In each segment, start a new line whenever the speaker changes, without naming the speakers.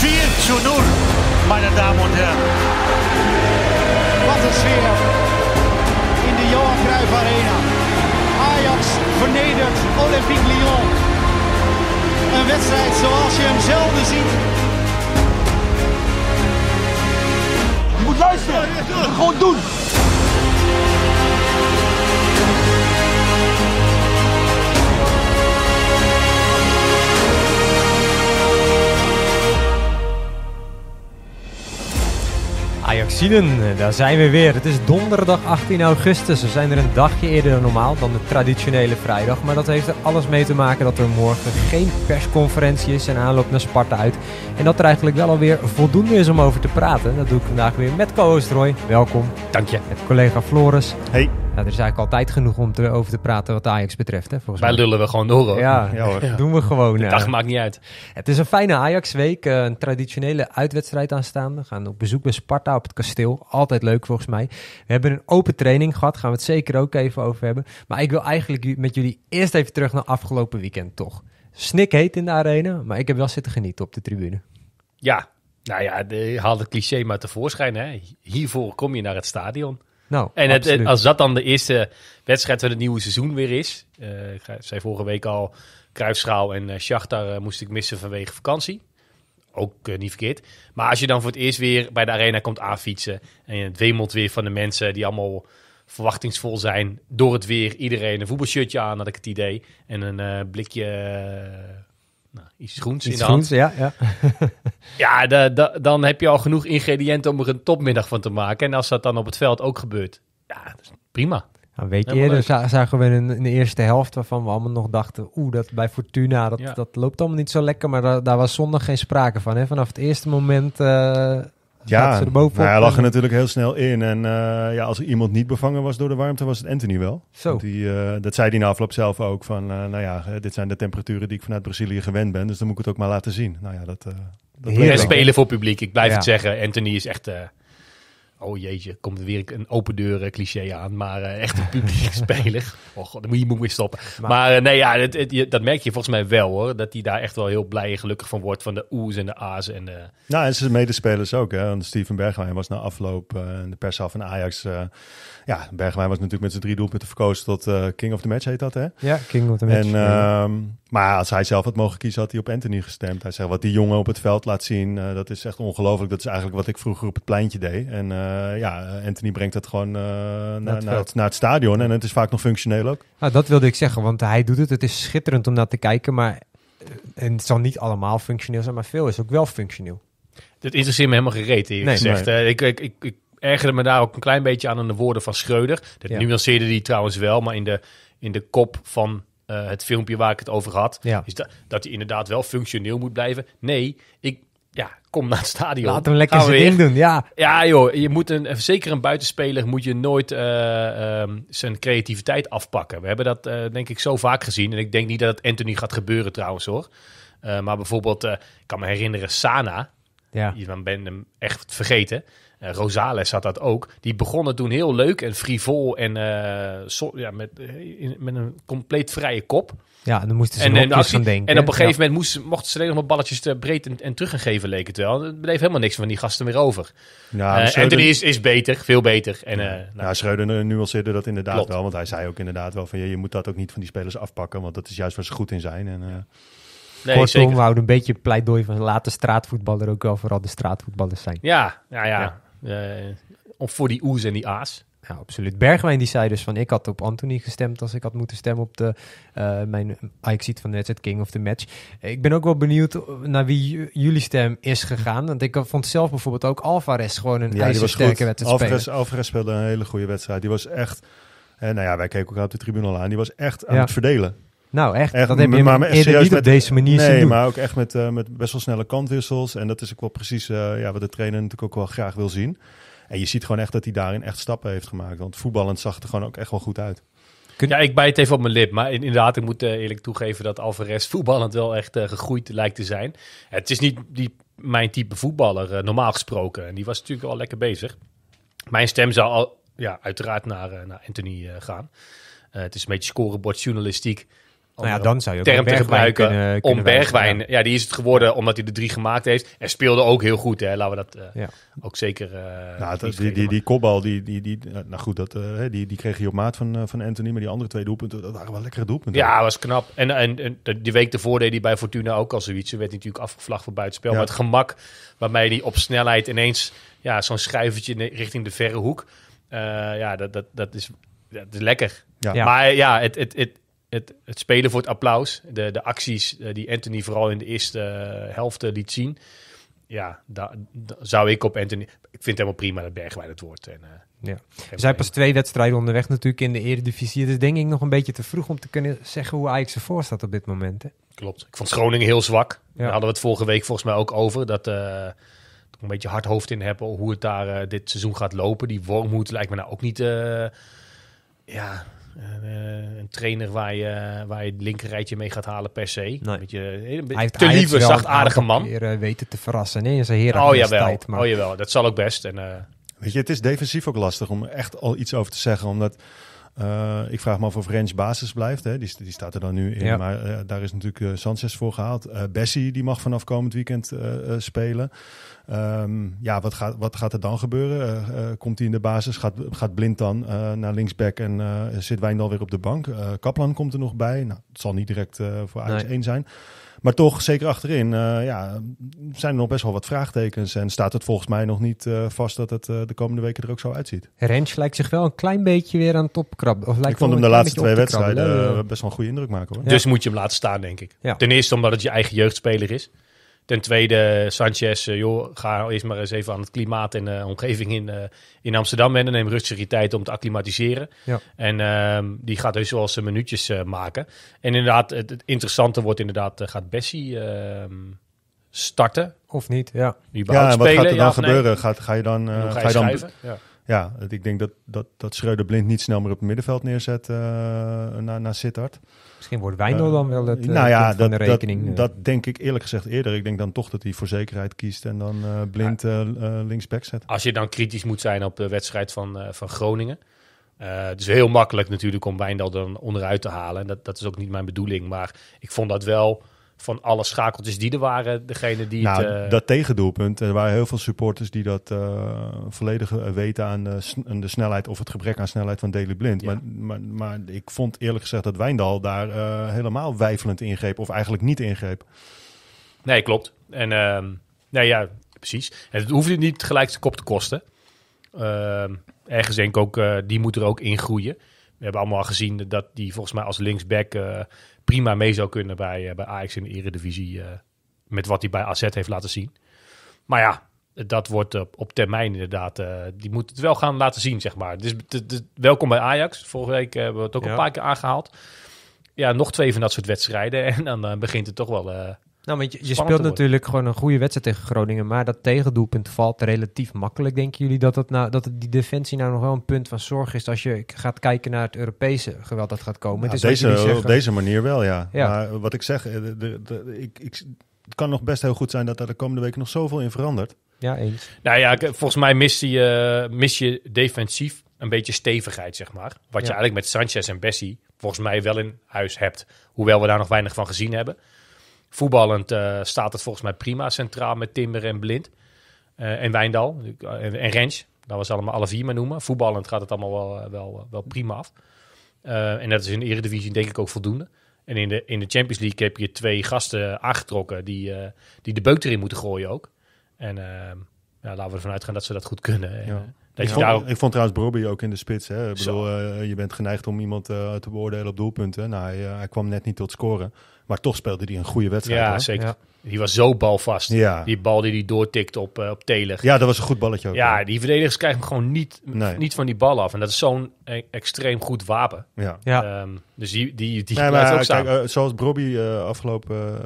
4 zu 0, meine Damen und Herren.
Wat een sfeer in de Johan Cruijff Arena. Ajax vernedert Olympique Lyon. Een wedstrijd zoals je hem zelden ziet.
Je moet luisteren. Gewoon doen. Ajaxinen, eh, daar zijn we weer. Het is donderdag 18 augustus. We zijn er een dagje eerder dan normaal, dan de traditionele vrijdag. Maar dat heeft er alles mee te maken dat er morgen geen persconferentie is en aanloop naar Sparta uit. En dat er eigenlijk wel alweer voldoende is om over te praten. Dat doe ik vandaag weer met co-host Roy. Welkom. Dank je. Met collega Floris. Hey. Nou, er is eigenlijk altijd genoeg om te, over te praten wat Ajax betreft. Hè, volgens Wij mij. lullen we gewoon door. Ja, doen we gewoon. De dag maakt niet uit. Het is een fijne Ajax-week. Eh, een traditionele uitwedstrijd aanstaande. We gaan op bezoek bij Sparta op het kasteel. Altijd leuk volgens mij. We hebben een open training gehad. Gaan we het zeker ook even over hebben. Maar ik wil eigenlijk met jullie eerst even terug naar afgelopen weekend toch. Snik heet in de arena. Maar ik heb wel zitten genieten op de tribune.
Ja, nou ja, de, haal het cliché maar tevoorschijn. Hè. Hiervoor kom je naar het stadion. Nou, en het, als dat dan de eerste wedstrijd van het nieuwe seizoen weer is. Eh, ik zei vorige week al, Kruisschaal en uh, moest ik missen vanwege vakantie. Ook niet verkeerd. Maar als je dan voor het eerst weer bij de arena komt aanfietsen. En het wemelt weer van de mensen die allemaal verwachtingsvol zijn. Door het weer iedereen een voetbalshirtje aan, had ik het idee. En een blikje nou, iets groens in de hand. ja, ja. ja dan heb je al genoeg ingrediënten om er een topmiddag van te maken. En als dat dan op het veld ook gebeurt, ja, prima. Weet
nou, een week eerder zagen we in, de eerste helft waarvan we allemaal nog dachten... oeh, dat bij Fortuna, dat, dat loopt allemaal niet zo lekker. Maar daar was zondag geen sprake van. Hè? Vanaf het eerste moment... Eh, ja, hij lag er natuurlijk
heel snel in. En eh, ja, als er iemand niet bevangen was door de warmte, was het Anthony wel. Die, eh, dat zei hij na afloop zelf ook. Van, eh, nou ja, dit zijn de temperaturen die ik vanuit Brazilië gewend ben. Dus dan moet ik het ook maar laten zien.
Nou ja, dat... spelen voor publiek. Ik blijf het zeggen. Anthony is echt oh jeetje, komt er weer een open deuren cliché aan. Maar eh, echt een publiek speler. Oh god, dan moet je moet weer stoppen. Maar, eh, nee, ja, dat, dat merk je volgens mij wel hoor. Dat hij daar echt wel heel blij en gelukkig van wordt. Van de oes en de a's. En de...
Nou, en zijn medespelers ook. Hè? Want Steven Bergwijn was na afloop eh, in de pers af van Ajax. ja, Bergwijn was natuurlijk met zijn drie doelpunten verkozen tot King of the Match heet dat hè?
Ja, King of the Match. En, ehm,
maar als hij zelf had mogen kiezen, had hij op Anthony gestemd. Hij zegt, wat die jongen op het veld laat zien, eh, dat is echt ongelooflijk. Dat is eigenlijk wat ik vroeger op het pleintje deed. En eh, ja, Anthony brengt dat gewoon eh, naar, naar, het stadion. En het is vaak nog functioneel
ook. Nou, dat wilde ik zeggen, want hij doet het. Het is schitterend om naar te kijken, maar en het zal niet allemaal functioneel zijn, maar veel is ook wel functioneel.
Dat interesseert me helemaal gereed, gezegd. ik, ik, ik, ergerde me daar ook een klein beetje aan aan de woorden van Schreuder. Dat nuanceerde die trouwens wel, maar in de, in de kop van eh, het filmpje waar ik het over had. Ja. Is dat, dat hij inderdaad wel functioneel moet blijven. Nee, ik, ja, kom naar het stadion. Laat hem lekker zijn ding doen, ja. Ja joh, je moet een, zeker een buitenspeler moet je nooit eh, ehm, zijn creativiteit afpakken. We hebben dat eh, denk ik zo vaak gezien. En ik denk niet dat het Anthony gaat gebeuren trouwens hoor. maar bijvoorbeeld, ik kan me herinneren, Sana. Ja. Je ben hem echt vergeten. Eh, Rosales had dat ook. Die begonnen toen heel leuk en frivol en eh, ja, met, eh, met een compleet vrije kop. Ja, en dan moesten ze en, en denken. En op een gegeven moment mochten ze alleen nog balletjes te breed en, teruggeven, teruggegeven, leek het wel. Er bleef helemaal niks van die gasten meer over. Ja, uh, is, is beter, veel beter. En, ja, uh, nou, ja Schreuder dat inderdaad wel. Want hij zei ook inderdaad
wel van, je, je moet dat ook niet van die spelers afpakken. Want dat is juist waar ze goed in zijn. En, uh, Nee, Kortom, we
houden een beetje pleidooi van laten straatvoetballer ook wel vooral de straatvoetballers zijn.
ja. ja. ja of voor die
oes en die a's. Ja, absoluut. Bergwijn die zei dus van ik had op Anthony gestemd als ik had moeten stemmen op de, uh, mijn exit van de King of the Match. Ik ben ook wel benieuwd naar wie jullie stem is gegaan. Want ik vond zelf bijvoorbeeld ook Alvarez gewoon een ja, ijzersterke wedstrijd Alvarez,
Alvarez speelde een hele goede wedstrijd. Die was echt, eh, nou ja, wij keken elkaar op de tribune al aan, die was echt aan het verdelen. Nou, echt? dat heb je maar, maar met, op deze manier nee, maar ook echt met, eh, met best wel snelle kantwissels. En dat is ook wel precies eh, ja, wat de trainer natuurlijk ook wel graag wil zien.
En je ziet gewoon echt dat hij daarin echt stappen heeft gemaakt. Want voetballend zag het er gewoon ook echt wel goed uit. Ja, ik bijt even op mijn lip. Maar inderdaad, ik moet eh, eerlijk toegeven dat Alvarez voetballend wel echt gegroeid lijkt te zijn. Het is niet die, mijn type voetballer, normaal gesproken. En die was natuurlijk al lekker bezig. Mijn stem zou al, ja, uiteraard naar, naar Anthony gaan. het is een beetje scorebordjournalistiek. journalistiek nou ja, dan zou je ook term te gebruiken kunnen, om Bergwijn. Ja. die is het geworden omdat hij de drie gemaakt heeft. En speelde ook heel goed, hè. Laten we dat eh, ook zeker... nou, die,
die, die kopbal, die, die, die, nou goed, dat, eh, die, die kreeg hij op maat van, van Anthony. Maar die andere twee doelpunten, dat waren wel lekkere doelpunten. Ja,
was knap. En, en, en die week ervoor deed hij bij Fortuna ook al zoiets. Ze werd natuurlijk afgevlagd voor buitenspel. Maar het gemak waarmee hij op snelheid ineens ja, zo'n schuivertje richting de verre hoek... ja, dat, dat, dat, is, dat is lekker. Maar ja, het, het, het, het, het spelen voor het applaus, de, de acties eh, die Anthony vooral in de eerste eh, helft eh, liet zien. Ja, daar zou ik op Anthony... Ik vind het helemaal prima dat Bergwijn het woord. En,
ja. Er zijn pas twee wedstrijden onderweg natuurlijk in de Eredivisie. Het is denk ik nog een beetje te vroeg om te kunnen zeggen hoe Ajax ervoor staat op dit moment. Hè?
Klopt. Ik vond Groningen heel zwak. Daar hadden we het vorige week volgens mij ook over. Dat uh, een beetje hard hoofd in hebben hoe het daar dit seizoen gaat lopen. Die Wormhoed lijkt me nou ook niet... ja, eh, eh, een trainer waar je, waar je het linkerrijtje mee gaat halen per se. Nee. Beetje, eh, een Hij heeft te lieve, zachtaardige
man. Weer, weten te verrassen nee, zijn heren oh, jawel. tijd. Oh
jawel, dat zal ook best. En,
Weet je, het is defensief ook lastig om echt al iets over te zeggen. Omdat eh, ik vraag me af of Rens basis blijft. Hè? Die, die, staat er dan nu in. Maar eh, daar is natuurlijk eh, Sanchez voor gehaald. Bessie die mag vanaf komend weekend spelen. Ehm, ja, wat gaat, wat gaat er dan gebeuren? komt hij in de basis? Gaat, gaat Blind dan naar linksback en zit Wijndal weer op de bank? Kaplan komt er nog bij. Nou, het zal niet direct voor Ajax 1 zijn. Maar toch, zeker achterin, eh, ja, zijn er nog best wel wat vraagtekens. En staat het volgens mij nog niet eh, vast dat het eh,
de komende weken er ook zo uitziet. Rens lijkt zich wel een klein beetje weer aan het opkrabben. ik vond hem de laatste twee wedstrijden best wel een goede indruk maken. Hoor. Dus moet je hem
laten staan, denk ik. Ten eerste omdat het je eigen jeugdspeler is. Ten tweede, Sanchez, eh, joh, ga eerst maar eens even aan het klimaat en de eh, omgeving in, eh, in Amsterdam wennen. Neem rustig je tijd om te acclimatiseren. En ehm, die gaat dus wel zijn minuutjes maken. En inderdaad, het, interessante wordt inderdaad, gaat Bessie ehm, starten? Of niet, ja. Die ja, wat gaat er dan gebeuren? ga je dan, ga, je, je
dan... Ja. Ja, ik denk dat, dat, dat Schreuder Blind niet snel meer op het middenveld neerzet uh, eh, naar, naar Sittard.
Misschien wordt
Wijndal eh, dan wel het uh, nou eh, ja, dat, de rekening.
Dat, denk ik eerlijk gezegd eerder. Ik denk dan toch dat hij voor zekerheid kiest en dan Blind linksback zet.
Als je dan kritisch moet zijn op de wedstrijd van, van Groningen. het is heel makkelijk natuurlijk om Wijndal dan onderuit te halen. En dat, dat is ook niet mijn bedoeling. Maar ik vond dat wel van alle schakeltjes die er waren, degene die nou, het, eh, Dat
tegendoelpunt, er waren heel veel supporters die dat uh, volledig eh, weten aan de, snelheid of het gebrek aan snelheid van Daley Blind. Maar, maar, maar, ik vond eerlijk gezegd dat Wijndal daar helemaal wijfelend ingreep of eigenlijk niet ingreep.
Nee, klopt. En nou ja, precies. En het hoefde niet gelijk zijn kop te kosten. Ehm, ergens denk ik ook, die moet er ook in groeien. We hebben allemaal al gezien dat die volgens mij als linksback prima mee zou kunnen bij, eh, bij Ajax in de Eredivisie. Eh, met wat hij bij AZ heeft laten zien. Maar ja, dat wordt op, termijn inderdaad. Eh, die moet het wel gaan laten zien, zeg maar. Dus welkom bij Ajax. Vorige week hebben we het ook een paar keer aangehaald. Ja, nog twee van dat soort wedstrijden. En dan begint het toch wel nou, want je, speelt natuurlijk
gewoon een goede wedstrijd tegen Groningen, maar dat tegendoelpunt valt relatief makkelijk. Denken jullie dat, dat, nou, dat die defensie nou nog wel een punt van zorg is als je gaat kijken naar het Europese geweld dat gaat komen? Nou,
deze, op deze manier wel, ja. ja. Maar wat ik zeg, eh, de, ik, ik, het kan nog best heel goed zijn dat daar de komende weken nog zoveel in verandert. Ja, eens.
Nou ja, volgens mij mis je, eh, mis je defensief een beetje stevigheid, zeg maar. Wat je eigenlijk met Sanchez en Bessie volgens mij wel in huis hebt. Hoewel we daar nog weinig van gezien hebben. Voetballend eh, staat het volgens mij prima centraal met Timber en Blind. Eh, en Wijndal en, en Rens. Dat was allemaal alle vier maar noemen. Voetballend gaat het allemaal wel, eh, wel, prima af. en dat is in de Eredivisie denk ik ook voldoende. En in de, in de Champions League heb je twee gasten aangetrokken die, die de beuk erin moeten gooien ook. En ehm, ja, laten we ervan uitgaan dat ze dat goed kunnen. Dat ik,
vond, trouwens Broby ook in de spits. Hè. Ik bedoel, je bent geneigd om iemand te beoordelen op doelpunten. Nou, hij, hij, kwam net niet tot scoren. Maar toch speelde hij een goede wedstrijd. Ja, zeker.
Die was zo balvast. Ja. Die bal die hij doortikt op, uh, op Telig. Ja, dat was een goed balletje ook. Ja, die verdedigers krijgen hem gewoon niet, niet van die bal af. En dat is zo'n e- extreem goed wapen. Ja. ja. Ehm, dus die, die, die nee, maar, ook staan. Kijk,
eh, zoals Bobby eh, afgelopen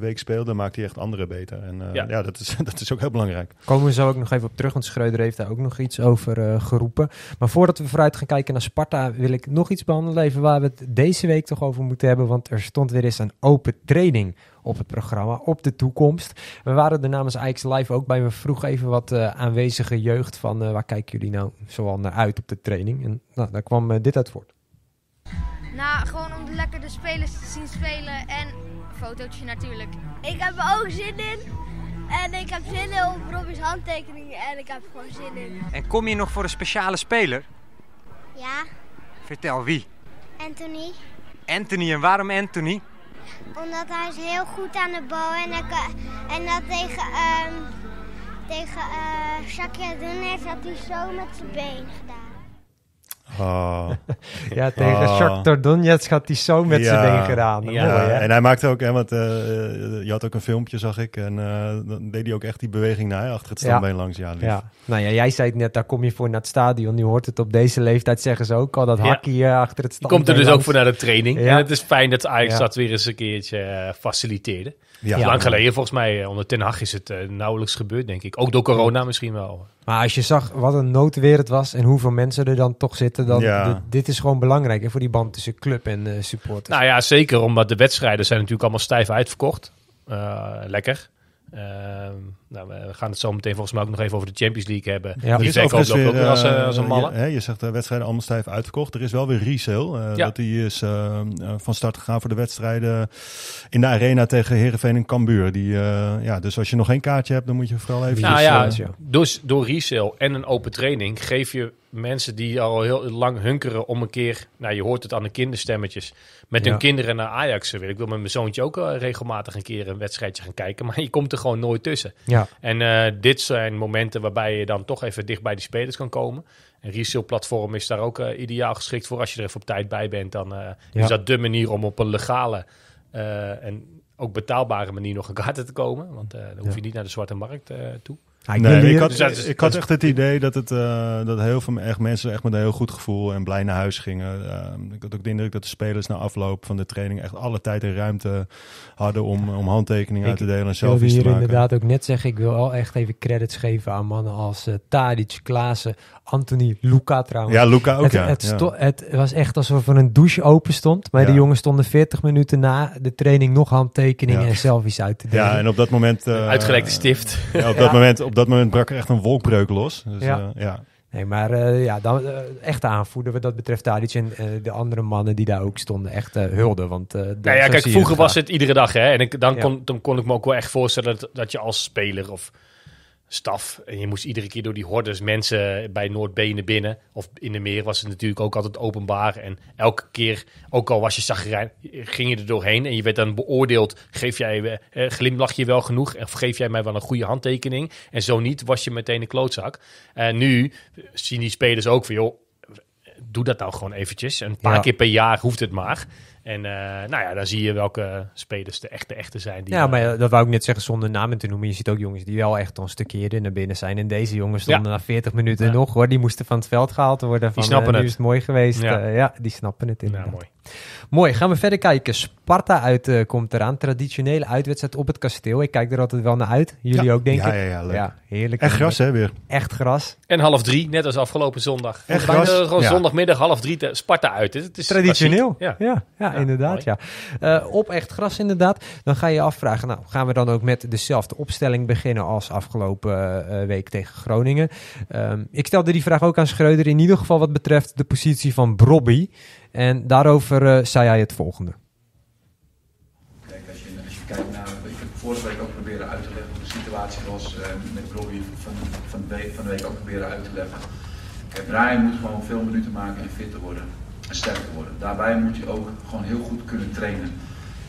week speelde, maakt hij echt anderen beter. En ja, ja
dat,
is, dat is ook heel belangrijk. Komen we zo ook nog even op terug, want Schreuder heeft daar ook nog iets over geroepen. Maar voordat we vooruit gaan kijken naar Sparta, wil ik nog iets behandelen even waar we het deze week toch over moeten hebben. Want er stond weer eens een open training op het programma, op de toekomst. We waren er namens Ajax Live ook bij. We vroegen even wat eh, aanwezige jeugd van eh, waar kijken jullie nou zoal naar uit op de training. En nou, daar kwam eh, dit uit voort. Nou, gewoon om lekker de spelers te zien spelen en een fotootje natuurlijk. Ik heb er ook zin in. En ik heb zin in op Robby's handtekeningen en ik heb er gewoon zin in. En kom je nog voor een speciale speler? Ja. Vertel wie? Anthony. Anthony, en waarom Anthony?
Omdat hij is heel goed aan de bal. En, dat, en dat tegen, um, tegen uh, Doen heeft dat hij
zo met zijn been gedaan.
Oh. ja, tegen oh. Shakhtar Donetsk
had hij zo met ja. zijn ding gedaan. Ja. en hij
maakte ook, hè, want eh, je had ook een filmpje, zag ik. En eh, dan deed hij ook echt die beweging naar achter het standbeen langs. Ja,
nou ja, jij zei het net, daar kom je voor naar het stadion. Nu hoort het op deze leeftijd, zeggen ze ook al, dat hakje eh, achter het standbeen. Je komt er dus ook voor naar de
training. En het is fijn dat Ajax dat weer eens een keertje faciliteerde. Ja. Lang geleden volgens mij, eh, onder Ten Hag is het eh, nauwelijks gebeurd, denk ik. Ook door corona misschien wel.
Maar als je zag wat een noodweer het was en hoeveel mensen er dan toch zitten, dan dit is gewoon belangrijk hè, voor die band tussen club en uh, supporters.
Nou ja, zeker, omdat de wedstrijden zijn natuurlijk allemaal stijf uitverkocht. lekker. Ehm, nou, we gaan het zo meteen volgens mij ook nog even over de Champions League hebben. Ja, die is ook weer als, eh, als, een malle.
Je, je, zegt de eh, wedstrijden allemaal stijf uitverkocht. Er is wel weer resale. Eh, dat die is van start gegaan voor de wedstrijden in de arena tegen Herenveen en Cambuur. Die, ja, dus als je nog geen kaartje hebt, dan moet je vooral even... Nou ja,
dus door resale en een open training geef je mensen die al heel lang hunkeren om een keer... Nou, je hoort het aan de kinderstemmetjes. Met hun kinderen naar Ajax willen. Ik wil met mijn zoontje ook regelmatig een keer een wedstrijdje gaan kijken. Maar je komt er gewoon nooit tussen. Ja. En eh, dit zijn momenten waarbij je dan toch even dicht bij die spelers kan komen. Een resale-platform is daar ook eh, ideaal geschikt voor. Als je er even op tijd bij bent, dan eh, is dat de manier om op een legale en ook betaalbare manier nog een kaart te komen. Want dan hoef je niet naar de zwarte markt toe ik, nee, dus ik, had, echt het
idee dat, het, eh, dat heel veel echt mensen echt met een heel goed gevoel en blij naar huis gingen. Ehm, ik had ook de indruk dat de spelers na afloop van de training echt alle tijd en ruimte hadden om, om handtekeningen uit te delen en selfies te maken. Ik wil hier inderdaad
ook net zeggen, ik wil al echt even credits geven aan mannen als uh, Tadic, Klaassen, Anthony Luca trouwens. Ja, Luca ook, het, ja. Het, het, was echt alsof er een douche open stond. Maar de jongens stonden 40 minuten na de training nog handtekeningen en selfies uit te delen. Ja, en op
dat moment... Eh, Uitgelekte stift. op, dat moment, op dat moment brak er echt een wolkbreuk los. Dus, ja. Eh,
ja. Nee, maar eh, ja, dan, echt aanvoeden wat dat betreft iets en de andere mannen die daar ook stonden, echt hulden. Want, nou ja, ja, kijk, vroeger was
het iedere dag hè. En ik, dan, kon, dan kon ik me ook wel echt voorstellen dat je als speler of staf. En je moest iedere keer door die hordes mensen bij Noordbenen binnen. Of in de meer was het natuurlijk ook altijd openbaar. En elke keer, ook al was je zagrijn, ging je er doorheen. En je werd dan beoordeeld, geef jij, eh, glimlach je wel genoeg? Of geef jij mij wel een goede handtekening? En zo niet, was je meteen een klootzak. En nu zien die spelers ook van, joh, doe dat nou gewoon eventjes. Een paar keer per jaar hoeft het maar. En uh, nou ja, dan zie je welke spelers de echte, echte zijn. Die ja,
maar eh, dat wou ik net zeggen zonder namen te noemen. Je ziet ook jongens die wel echt een stukje eerder naar binnen zijn. En deze jongens stonden na 40 minuten nog hoor. Die moesten van het veld gehaald worden. Van, die snappen eh, het. Nu is mooi geweest. Ja, ja die snappen het nou, inderdaad. Ja, mooi. Mooi, gaan we verder kijken. Sparta uit eh, komt eraan. Traditionele uitwedstrijd op het kasteel. Ik kijk er altijd wel naar uit. Jullie ook, denk ik. Ja, ja, ja, leuk. ja heerlijk. Echt gras, hè, weer. Echt gras. En half drie,
net als afgelopen zondag. Echt gras. gewoon zondagmiddag half drie te, Sparta uit. Het is Traditioneel. Ja.
Ja, ja, inderdaad, ja. Eh, op echt gras, inderdaad. Dan ga je je afvragen, nou, gaan we dan ook met dezelfde opstelling beginnen als afgelopen eh, week tegen Groningen? Ehm, ik stelde die vraag ook aan Schreuder. In ieder geval wat betreft de positie van Brobby. En daarover eh, zei hij het volgende. Kijk, als je, als je kijkt naar. Ik heb vorige week ook
proberen uit te leggen hoe de situatie was eh, met Robbie van, van, de week, van de week ook proberen uit te leggen. Kijk, Brian moet gewoon veel minuten maken en fitter worden en sterker worden. Daarbij moet je
ook gewoon heel goed kunnen trainen.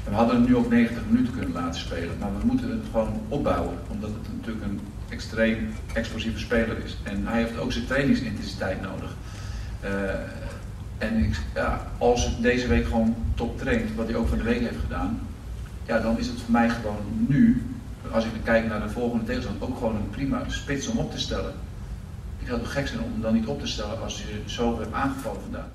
we hadden hem nu op 90 minuten kunnen laten spelen, maar we moeten het
gewoon opbouwen, omdat het natuurlijk een extreem explosieve speler is. En hij heeft ook zijn trainingsintensiteit nodig. Uh, en ja, als het deze week gewoon top traint, wat hij ook van de week heeft gedaan, ja, dan is het voor mij gewoon nu, als ik kijk naar de volgende tegenstander, ook gewoon een prima spits om op te stellen. Ik had toch gek zijn om hem dan niet op te stellen als je zo hebt aangevallen vandaag.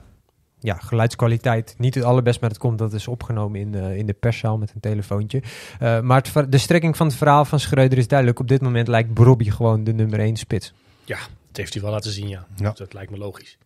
Ja, geluidskwaliteit niet het allerbest, maar het komt dat is opgenomen in de, in de perszaal met een telefoontje. Eh, maar de strekking van het verhaal van Schreuder is duidelijk. Op dit moment lijkt Bobby gewoon de nummer 1 spits.
Ja, dat heeft hij wel laten zien, ja. Dat lijkt me logisch.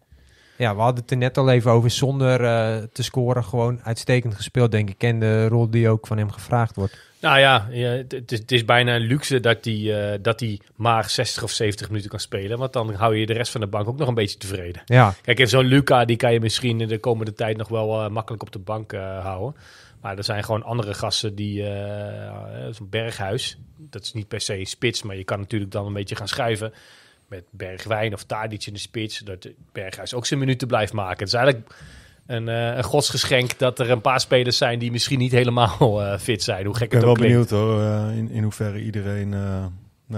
Ja, we hadden het er net al even over. Zonder eh, te scoren, gewoon uitstekend gespeeld, denk ik. En de rol die ook van hem gevraagd wordt.
Nou ja, het, is, bijna een luxe dat hij eh, dat hij maar 60 of 70 minuten kan spelen. Want dan hou je de rest van de bank ook nog een beetje tevreden. Ja. Kijk, zo'n Luca, die kan je misschien in de komende tijd nog wel eh, makkelijk op de bank houden. Maar er zijn gewoon andere gassen die. Zo'n berghuis. Dat is niet per se spits, maar je kan natuurlijk dan een beetje gaan schuiven met Bergwijn of Tadic in de spits. Dat Berghuis ook zijn minuten blijft maken. Het is eigenlijk een, uh, een godsgeschenk dat er een paar spelers zijn die misschien niet helemaal eh, fit zijn. Hoe gek het ook Ik ben wel benieuwd
hoor, eh, in, in hoeverre iedereen nou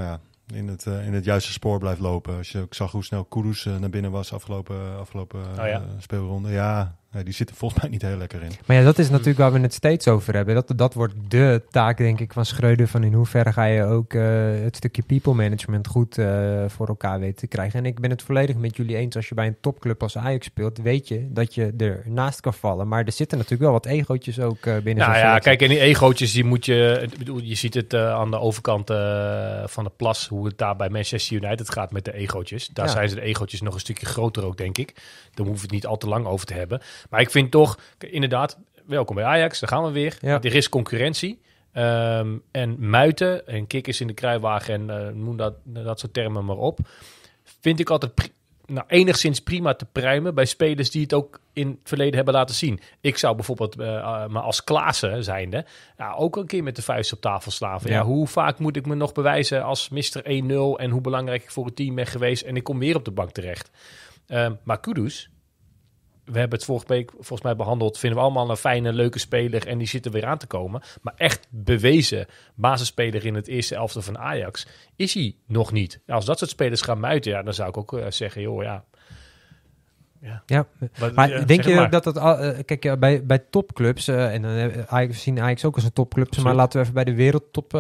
ja, in, het, in het juiste spoor blijft lopen. Als je, ik zag hoe snel Kudus naar binnen was afgelopen, afgelopen oh speelronde. Ja, die zitten volgens mij niet heel lekker in.
Maar ja, dat is dus- natuurlijk waar we het steeds over hebben. Dat, dat wordt de taak, denk ik, van Schreuder. Van in hoeverre ga je ook eh, het stukje people management goed eh, voor elkaar weten te krijgen. En ik ben het volledig met jullie eens. Als je bij een topclub als Ajax speelt, weet je dat je ernaast kan vallen. Maar er zitten natuurlijk wel wat egootjes ook eh, binnen. Nou ja, kijk, en die egootjes,
die moet je... bedoel, je ziet het aan de overkant van de plas, hoe het daar bij Manchester United gaat met de egootjes. Daar zijn ze de egootjes nog een stukje groter ook, denk ik. Daar hoeven we het niet al te lang over te hebben. Maar ik vind toch, inderdaad, welkom bij Ajax, daar gaan we weer. Er is concurrentie. Ehm, en muiten en kikkers in de kruiwagen en eh, noem dat, dat soort termen maar op. Vind ik altijd nou, enigszins prima te pruimen bij spelers die het ook in het verleden hebben laten zien. Ik zou bijvoorbeeld, me eh, eh, maar als Klaassen zijnde, ja, ook een keer met de vuist op tafel slaven. Ja. hoe vaak moet ik me nog bewijzen als Mr. 1-0 en hoe belangrijk ik voor het team ben geweest en ik kom weer op de bank terecht. Ehm, maar Kudus, we hebben het vorige week volgens mij behandeld. Vinden we allemaal een fijne, leuke speler. En die zitten weer aan te komen. Maar echt bewezen basisspeler in het eerste elfte van Ajax is hij nog niet. Als dat soort spelers gaan muiten, ja, dan zou ik ook eh, zeggen, joh, ja. Ja, Maar, eh, denk je
dat dat... Eh, kijk, je bij, bij topclubs, en dan zien Ajax ook als een topclub, maar laten we even bij de wereldtop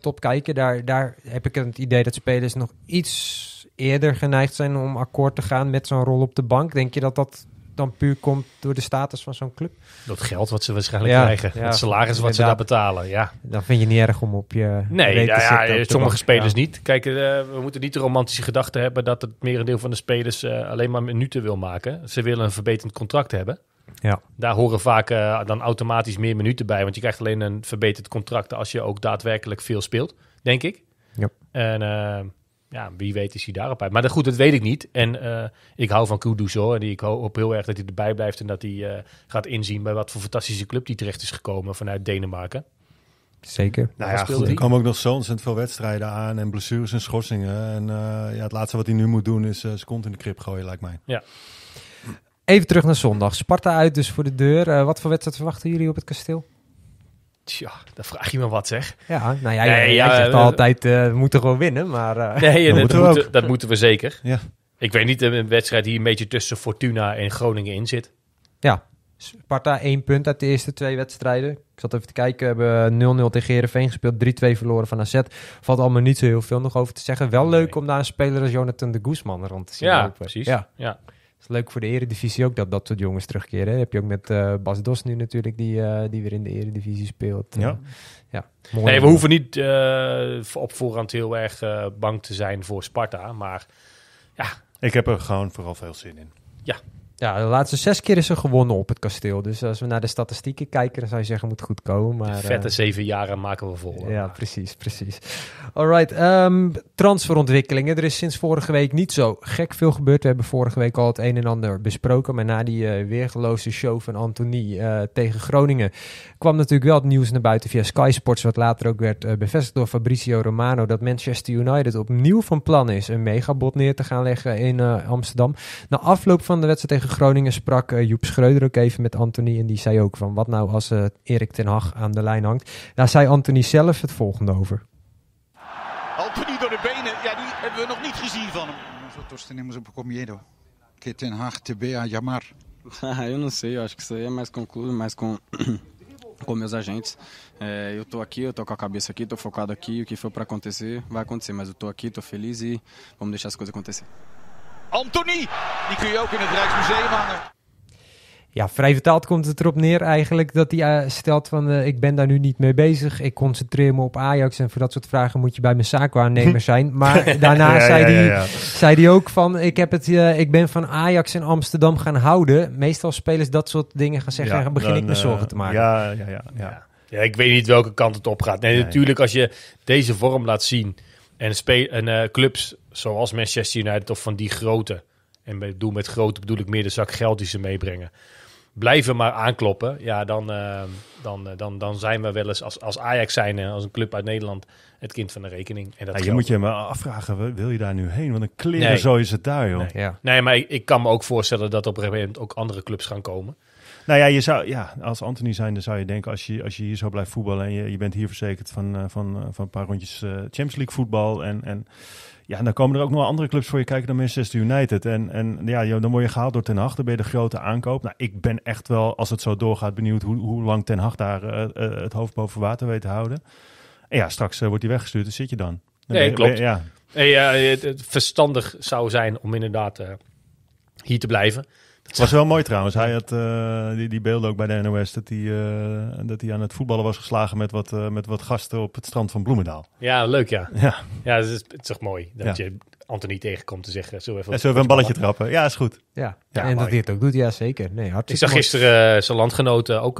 top kijken. Daar, daar heb ik het idee dat spelers nog iets eerder geneigd zijn om akkoord te gaan met zo'n rol op de bank. Denk je dat dat dan puur komt door de status van zo'n club.
Dat geld wat ze waarschijnlijk krijgen. het salaris wat ze daar betalen. Ja. Dan
vind je niet erg om op je. Nee, ja, sommige spelers
niet. Kijk, eh, we moeten niet de romantische gedachte hebben dat het merendeel van de spelers eh, alleen maar minuten wil maken. Ze willen een verbeterd contract hebben. Ja. Daar horen vaak eh, dan automatisch meer minuten bij. Want je krijgt alleen een verbeterd contract als je ook daadwerkelijk veel speelt, denk ik. Ja. En ja, wie weet is hij daarop uit. Maar goed, dat weet ik niet. En eh, ik hou van Kudus hoor. En ik hoop heel erg dat hij erbij blijft en dat hij eh, gaat inzien bij wat voor fantastische club die terecht is gekomen vanuit Denemarken.
Zeker. Nou ja, goed, er komen ook nog zo
ontzettend veel wedstrijden aan en blessures en schorsingen. En eh, ja, het laatste wat hij nu moet doen is ze zijn kont in
de krip gooien, lijkt mij. Ja.
Even terug naar zondag. Sparta uit dus voor de deur. wat voor wedstrijd verwachten jullie op het kasteel? Tja, dat vraag je me wat zeg. Ja, nou ja, jij, zegt eh, altijd, eh, we moeten gewoon winnen, maar uh, nee, dat, moeten we, dat
moeten we zeker. Ja. Ik weet niet, een wedstrijd die een beetje tussen Fortuna en Groningen in zit.
Ja, Sparta één punt uit de eerste twee wedstrijden. Ik zat even te kijken, we hebben 0-0 tegen Herenveen gespeeld, 3-2 verloren van AZ. Valt allemaal niet zo heel veel nog over te zeggen. Wel leuk om daar een speler als Jonathan de Guzman rond te zien ja, lopen. Precies. Ja, precies. Ja is leuk voor de eredivisie ook dat dat soort jongens terugkeren. Heb je ook met eh, Bas Dos nu natuurlijk, die, eh, die weer in de eredivisie speelt. Ja. Eh, ja. nee, we hoeven
niet op voorhand heel erg bang te zijn voor Sparta. Maar ja. Ik heb er gewoon vooral veel zin in.
Ja, ja, de laatste zes keer is er gewonnen op het kasteel. Dus als we naar de statistieken kijken, dan zou je zeggen, moet goed komen. Maar, vette eh,
zeven jaren maken we vol. Ja,
precies, precies. Alright, um, ehm, transferontwikkelingen. Er is sinds vorige week niet zo gek veel gebeurd. We hebben vorige week al het een en ander besproken. Maar na die uh, weergeloze show van Anthony eh, tegen Groningen kwam natuurlijk wel het nieuws naar buiten via Sky Sports. Wat later ook werd bevestigd door Fabrizio Romano. Dat Manchester United opnieuw van plan is een megabot neer te gaan leggen in Amsterdam. Na afloop van de wedstrijd tegen Groningen sprak uh, Joep Schreuder ook even met Anthony. En die zei ook van wat nou als uh, Erik ten Hag aan de lijn hangt. Daar nou, zei Anthony zelf het volgende over.
Anthony door de benen, ja, die hebben we
nog niet gezien van hem. Nosotros tenemos un poco miedo que Ten Hag te vea llamar. eu não sei, eu acho que isso aí é mais com o clube, mais com com meus agentes. É, eu tô aqui, eu tô com a cabeça aqui, tô focado aqui. O que for para acontecer, vai acontecer. Mas eu tô aqui, tô feliz e vamos deixar as coisas acontecer.
Anthony, die kun je ook in het Rijksmuseum hangen.
Ja, vrij vertaald komt het erop neer eigenlijk dat hij eh, stelt van eh, ik ben daar nu niet mee bezig. Ik concentreer me op Ajax en voor dat soort vragen moet je bij mijn zaakwaarnemer zijn. Maar daarna zei hij ja, ook van ik, heb het, eh, ik ben van Ajax in Amsterdam gaan houden. Meestal spelers dat soort dingen gaan zeggen en begin ik me zorgen te maken.
ja, ja, ja. ja. Ja, ik weet niet welke kant het op gaat. nee, natuurlijk, als je deze vorm laat zien, en, en eh, clubs zoals Manchester United of van die grote, en bedoel met grote bedoel ik meer de zak geld die ze meebrengen, blijven maar aankloppen. Ja, dan, eh, dan, eh, dan, dan zijn we wel eens als, als Ajax zijn, als een club uit Nederland, het kind van de rekening. En dat ja, je moet je maar
afvragen, wil je daar nu heen? Want een kleren zo is het daar, joh. Nee,
ja. nee maar ik, ik, kan me ook voorstellen dat op een gegeven moment ook andere clubs gaan komen.
Nou ja, je zou, ja als Anthony dan zou je denken, als je, als je hier zo blijft voetballen en je, je bent hier verzekerd van, eh, van, eh, van een paar rondjes eh, Champions League voetbal. En, en ja, dan komen er ook nog andere clubs voor je kijken dan Manchester United. En, en ja, dan word je gehaald door Ten Hag, dan ben je de grote aankoop. Nou, ik ben echt wel, als het zo doorgaat, benieuwd hoe, hoe lang Ten Hag daar het hoofd boven water weet te houden. En ja, straks wordt hij weggestuurd, dan zit je dan. nee, klopt. ja.
het, verstandig zou zijn om inderdaad
hier te blijven. Het was wel mooi trouwens. Hij had eh, die, die beelden ook bij de NOS dat hij, eh, dat hij aan het voetballen was geslagen met wat, eh, met wat gasten op het strand van Bloemendaal.
Ja, leuk ja. Ja, ja het, is, toch mooi dat je Anthony tegenkomt te zeggen. Zo even, een balletje
trappen? Ja, is goed. Ja, en dat hij het ook doet, ja zeker. Nee, hartstikke Ik zag
gisteren zijn landgenoten ook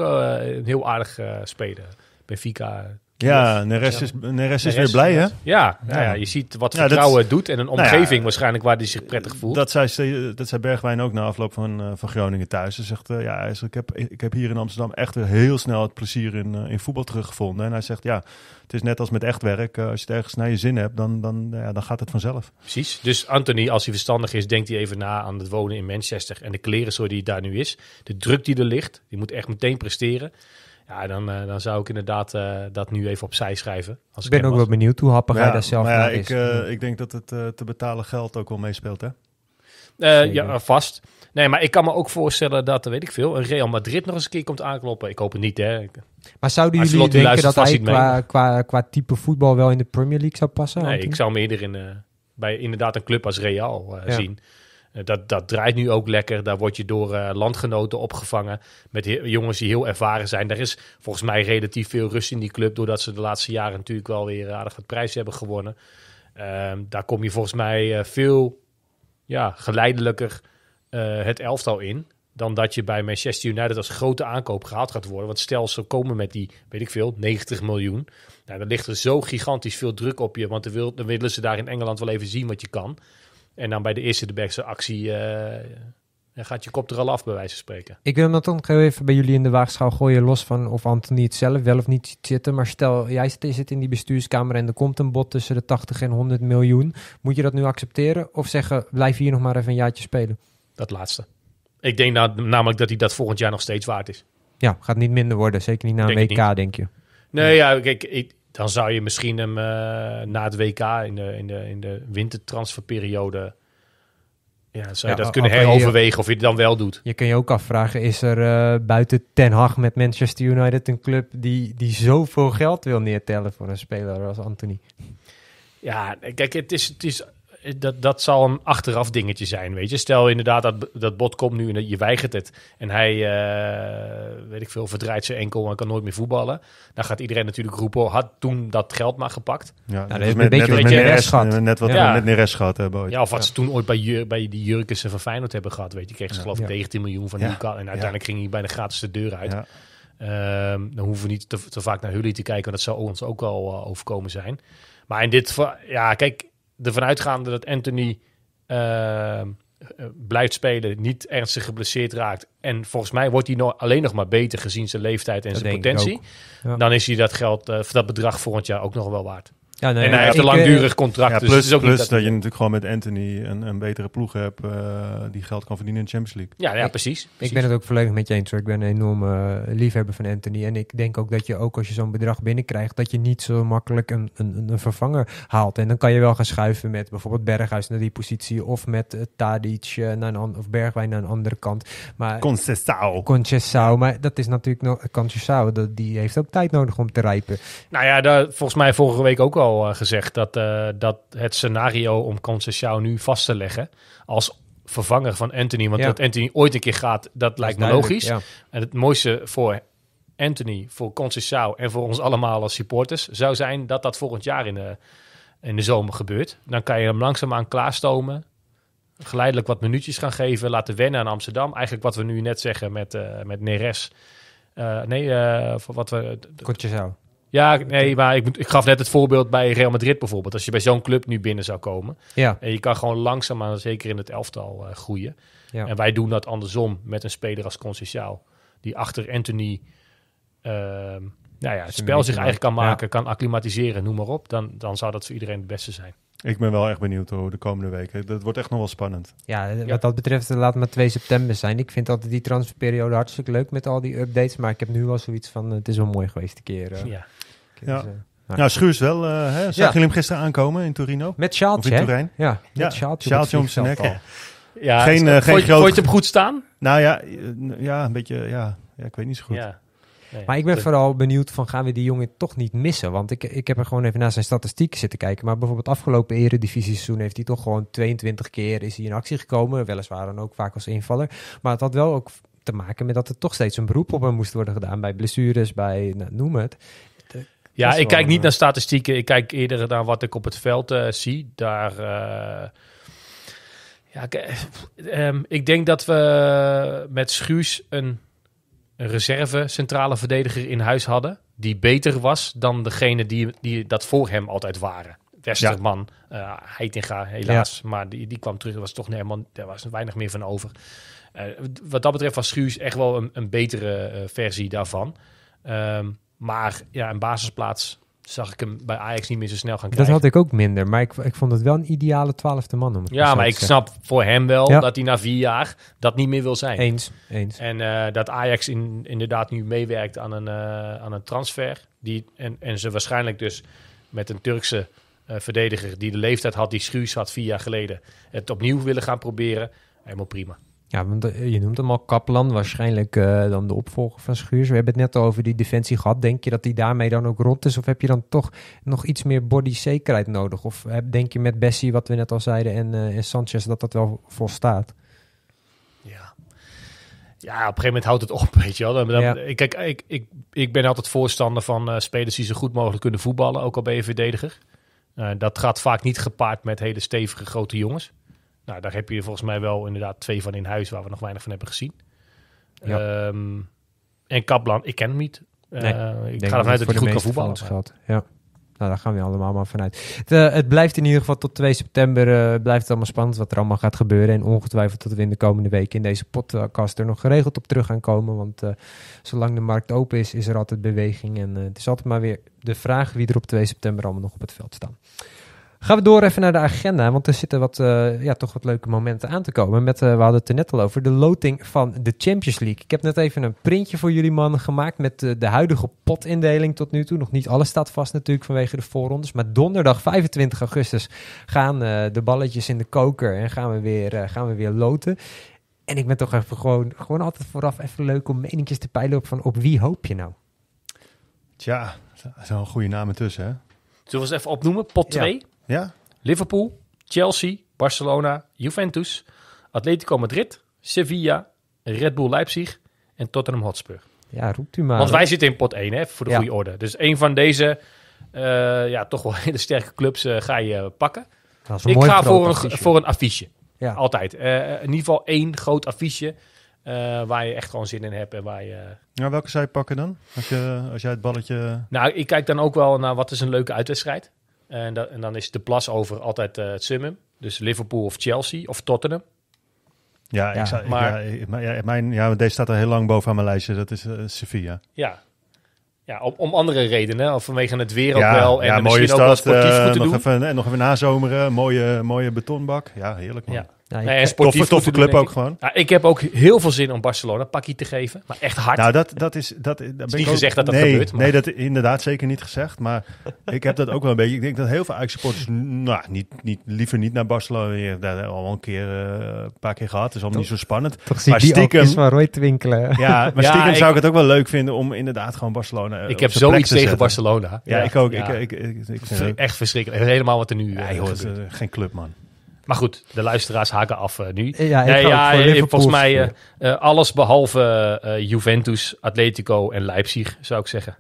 heel aardig spelen. Benfica ja, Neres is, Neres is weer blij, hè? Ja, nou ja, je ziet wat vertrouwen het doet en een nou omgeving waarschijnlijk waar hij zich prettig voelt. Dat
zei, dat zei Bergwijn ook na afloop van, eh, van Groningen thuis. Hij zegt, eh, ja, ik, heb, ik heb hier in Amsterdam echt heel snel het plezier in, eh, in voetbal teruggevonden. En hij zegt, ja, het is net als met echt werk. als je het ergens naar je zin hebt, dan, dan, ja, dan gaat het vanzelf.
Precies. Dus Anthony, als hij verstandig is, denkt hij even na aan het wonen in Manchester. En de klerenzooi die daar nu is. De druk die er ligt. Die moet echt meteen presteren. Ja, dan, eh, dan zou ik inderdaad eh, dat nu even opzij schrijven.
Als ik ben ook wel benieuwd hoe happig ja, hij daar zelf ja,
ik, is. Eh, ik denk dat het te betalen geld ook wel meespeelt,
hè? ja, vast. Nee, maar ik kan me ook voorstellen dat, weet ik veel, een Real Madrid nog eens een keer komt aankloppen. Ik hoop het niet, hè. Maar zouden jullie denken dat hij qua,
qua, qua, type voetbal wel in de Premier League zou passen? Nee, ik
zou meer erin bij inderdaad een club als Real zien. Eh, dat, dat draait nu ook lekker. Daar word je door eh, landgenoten opgevangen. Met jongens die heel ervaren zijn. Er is volgens mij relatief veel rust in die club. Doordat ze de laatste jaren natuurlijk wel weer eh, aardig wat prijs hebben gewonnen. Ehm, daar kom je volgens mij veel ja, geleidelijker het elftal in. Dan dat je bij Manchester United als grote aankoop gehaald gaat worden. Want stel ze komen met die, weet ik veel, 90 miljoen. Nou, dan ligt er zo gigantisch veel druk op je. Want dan willen ze daar in Engeland wel even zien wat je kan. En dan bij de eerste de beste actie eh, gaat je kop er al af, bij wijze van spreken.
Ik wil dat dan even bij jullie in de waagschaal gooien, los van of Anthony het zelf wel of niet zitten. Maar stel, jij zit in die bestuurskamer en er komt een bod tussen de 80 en 100 miljoen. Moet je dat nu accepteren of zeggen, blijf hier nog maar even een jaartje spelen? Dat laatste.
Ik denk namelijk dat hij dat volgend jaar nog steeds waard is.
Ja, gaat niet minder worden. Zeker niet na een WK, denk je?
Nee, ja, kijk, ik, dan zou je misschien hem eh, na het WK in de, in de, in de wintertransferperiode. Ja, zou je dat kunnen heroverwegen of je het dan wel doet?
Je kan je ook afvragen, is er eh, buiten Ten Hag met Manchester United een club die, die zoveel geld wil neertellen voor een speler als Anthony?
Ja, kijk, het is, het is eh, dat, dat zal een achteraf dingetje zijn, weet je. Stel inderdaad dat, dat bot komt nu en je weigert het. En hij, eh, weet ik veel, verdraait zijn enkel en kan nooit meer voetballen. Dan gaat iedereen natuurlijk roepen, had toen dat geld maar gepakt. Ja, nou, dat met, een beetje gehad. Net wat ja. we met rest gehad hebben Ja, of wat ze toen ooit bij, Jur bij die Jurkensen van Feyenoord hebben gehad, weet je. Kreeg ze geloof ik 19 miljoen van Newcastle. En uiteindelijk ging hij bijna gratis de deur uit. Ehm, dan hoeven we niet te, vaak naar jullie te kijken, want dat zou ons ook al eh, overkomen zijn. Maar in dit, ja, kijk, ervan uitgaande dat Anthony eh, eh, blijft spelen, niet ernstig geblesseerd raakt. En volgens mij wordt hij nog alleen nog maar beter gezien zijn leeftijd en zijn potentie. Dan is hij dat geld, eh, dat bedrag volgend jaar ook nog wel waard. Ja, nee, en hij heeft een eh, langdurig contract. Ja, dus plus, is ook dat, je
natuurlijk gewoon met Anthony een, een betere ploeg hebt eh,
die geld kan verdienen in de Champions League. Ja, ja precies, Ik ben het ook volledig met je eens. Hoor. Ik ben een enorme eh, liefhebber van Anthony. En ik denk ook dat je ook als je zo'n bedrag binnenkrijgt, dat je niet zo makkelijk een, een, een, vervanger haalt. En dan kan je wel gaan schuiven met bijvoorbeeld Berghuis naar die positie. Of met Tadic naar een of Bergwijn naar een andere kant. Maar, Concessao. Concessao. Maar dat is natuurlijk nog... Concessao, die heeft ook tijd nodig om te rijpen.
Nou ja, daar, volgens mij vorige week ook al eh, gezegd dat, eh, dat het scenario om Concecao nu vast te leggen als vervanger van Anthony, want dat Anthony ooit een keer gaat, dat, lijkt me logisch. En het mooiste voor Anthony, voor Concecao en voor ons allemaal als supporters zou zijn dat dat volgend jaar in de, in de zomer gebeurt. Dan kan je hem langzaamaan klaarstomen geleidelijk wat minuutjes gaan geven, laten wennen aan Amsterdam. Eigenlijk wat we nu net zeggen met, eh, met Neres. nee, voor wat we. Concecao. Ja, nee, maar ik, ik gaf net het voorbeeld bij Real Madrid bijvoorbeeld. Als je bij zo'n club nu binnen zou komen. Ja. En je kan gewoon langzaam maar zeker in het elftal eh, groeien. Ja. En wij doen dat andersom met een speler als Conceciaal. Die achter Anthony ehm, nou ja, het spel zich eigen kan maken, kan acclimatiseren, noem maar op. Dan, dan zou dat voor iedereen het beste zijn.
Ik ben wel echt benieuwd hoe de komende weken. Dat wordt echt nog wel spannend.
Ja, wat dat betreft, eh, laat maar 2 september zijn. Ik vind altijd die transferperiode hartstikke leuk met al die updates. Maar ik heb nu wel zoiets van: eh, het is wel mooi geweest een keer. Eh. Dus, ja. nou, Schuur Schuurs wel. Uh, hè? Zagen jullie hem
gisteren aankomen in Torino? Met Sjaaltje, in Turijn? Ja, met Sjaaltje om zijn nek. Ja,
geen, geen groot... je hem goed staan? Nou ja, ja een beetje, ja. ja ik weet niet zo goed maar ik ben vooral benieuwd van gaan we die jongen toch niet missen? Want ik, ik heb er gewoon even naar zijn statistieken zitten kijken. Maar bijvoorbeeld afgelopen eredivisie seizoen heeft hij toch gewoon 22 keer is hij in actie gekomen. Weliswaar dan ook vaak als invaller. Maar het had wel ook te maken met dat er toch steeds een beroep op hem moest worden gedaan. Bij blessures, bij nou, noem het. Ja, ik kijk niet eh, naar
statistieken. Ik kijk eerder naar wat ik op het veld eh, zie. Daar. Eh, ja, ehm, ik denk dat we met Schuus een een reserve centrale verdediger in huis hadden. Die beter was dan degene die, die dat voor hem altijd waren. Westerman, ja. uh, Heitinga helaas. Maar die, die kwam terug. Er was toch helemaal, daar was weinig meer van over. Eh, wat dat betreft was Schuurs echt wel een, een betere eh, versie daarvan. Ehm, maar ja, een basisplaats zag ik hem bij Ajax niet meer zo snel gaan krijgen. Dat
had ik ook minder, maar ik, ik vond het wel een ideale twaalfde man. het ja, maar ik snap
voor hem wel dat hij na vier jaar dat niet meer wil zijn. Eens, eens. En eh, dat Ajax in, inderdaad nu meewerkt aan een, eh, aan een transfer. Die, en, en ze waarschijnlijk dus met een Turkse eh, verdediger die de leeftijd had die schuus had vier jaar geleden... het opnieuw willen gaan proberen. Helemaal prima.
Ja, want eh, je noemt hem al Kaplan, waarschijnlijk eh, dan de opvolger van Schuurs. We hebben het net al over die defensie gehad. Denk je dat hij daarmee dan ook rond is? Of heb je dan toch nog iets meer bodyzekerheid nodig? Of eh, denk je met Bessie, wat we net al zeiden, en, en Sanchez, dat dat wel volstaat?
Ja. ja, op een gegeven moment houdt het op, weet je wel. Dan, Kijk, ik, ik, ik ben altijd voorstander van spelers die zo goed mogelijk kunnen voetballen, ook al ben je verdediger. dat gaat vaak niet gepaard met hele stevige grote jongens. Nou, daar heb je volgens mij wel inderdaad twee van in huis waar we nog weinig van hebben gezien. Ehm, en Kaplan, ik
ken hem niet. Eh, ik ga ervan uit dat hij goed kan voetballen. Gehad. Ja. Nou, daar gaan we allemaal maar vanuit. Het, het blijft in ieder geval tot 2 september. Eh, blijft het allemaal spannend wat er allemaal gaat gebeuren. En ongetwijfeld tot we in de komende weken in deze podcast er nog geregeld op terug gaan komen. Want eh, zolang de markt open is, is er altijd beweging. En het is altijd maar weer de vraag wie er op 2 september allemaal nog op het veld staan. Gaan we door even naar de agenda, want er zitten wat, eh, ja, toch wat leuke momenten aan te komen. Met, eh, we hadden het er net al over, de loting van de Champions League. Ik heb net even een printje voor jullie mannen gemaakt met eh, de huidige potindeling tot nu toe. Nog niet alles staat vast natuurlijk vanwege de voorrondes. Maar donderdag 25 augustus gaan de balletjes in de koker en gaan we weer, gaan we weer loten. En ik ben toch even gewoon, gewoon altijd vooraf even leuk om mening te peilen op van op wie hoop je nou? Tja, er zijn wel goede namen tussen hè?
Zullen we eens even opnoemen? Pot 2? Ja? Liverpool, Chelsea, Barcelona, Juventus, Atletico Madrid, Sevilla, Red Bull Leipzig en Tottenham Hotspur. Ja, roept u maar. Want wij zitten in pot 1, hè, voor de goede orde. Dus een van deze, eh, ja, toch wel hele sterke clubs eh, ga je pakken. Ik ga voor een, affiche. voor een affiche. Ja. Altijd. Eh, in ieder geval één groot affiche. waar je echt gewoon zin in hebt en waar je...
Ja, welke zij pakken dan? Als, je, als jij het balletje...
Nou, ik kijk dan ook wel naar wat is een leuke uitwedstrijd. En, dat, en dan is de plas over altijd eh, het summum. Dus Liverpool of Chelsea of Tottenham.
Ja, ik zou, maar, ja, mijn, ja, deze staat er heel lang bovenaan mijn lijstje. Dat is eh, Sophia.
Ja, ja, om, om andere redenen. Of vanwege het weer ook ja, wel. En misschien ook wel sportief uh, nog doen.
Even, en nog even nazomeren. Mooie, mooie betonbak. Ja, heerlijk man. Ja nee, sportief toffe, club ook gewoon.
Ja, ik heb ook heel veel zin om Barcelona pakkie te geven. Maar echt hard. Nou, dat, dat is... Dat, ben niet ik ook, gezegd dat dat gebeurt. Maar. Nee, dat
inderdaad zeker niet gezegd. Maar ik heb dat ook wel een beetje... Ik denk dat heel veel Ajax-supporters nou, niet, niet, liever niet naar Barcelona. Je hebt dat al een, keer, eh, een paar keer gehad. Dus is allemaal niet zo spannend. Toch zie maar die stiekem, maar Roy
twinkelen. Ja, maar stiekem zou ik het
ook wel leuk vinden om inderdaad gewoon Barcelona eh, Ik heb zoiets tegen Barcelona. Ja, ik ook. Eh, ik, ik, ik,
echt verschrikkelijk. Helemaal wat er nu Geen club, man. Maar goed, de luisteraars haken af eh, nu. Ja, nee, ja, eh, volgens mij eh, alles behalve Juventus, Atletico en Leipzig, zou ik zeggen.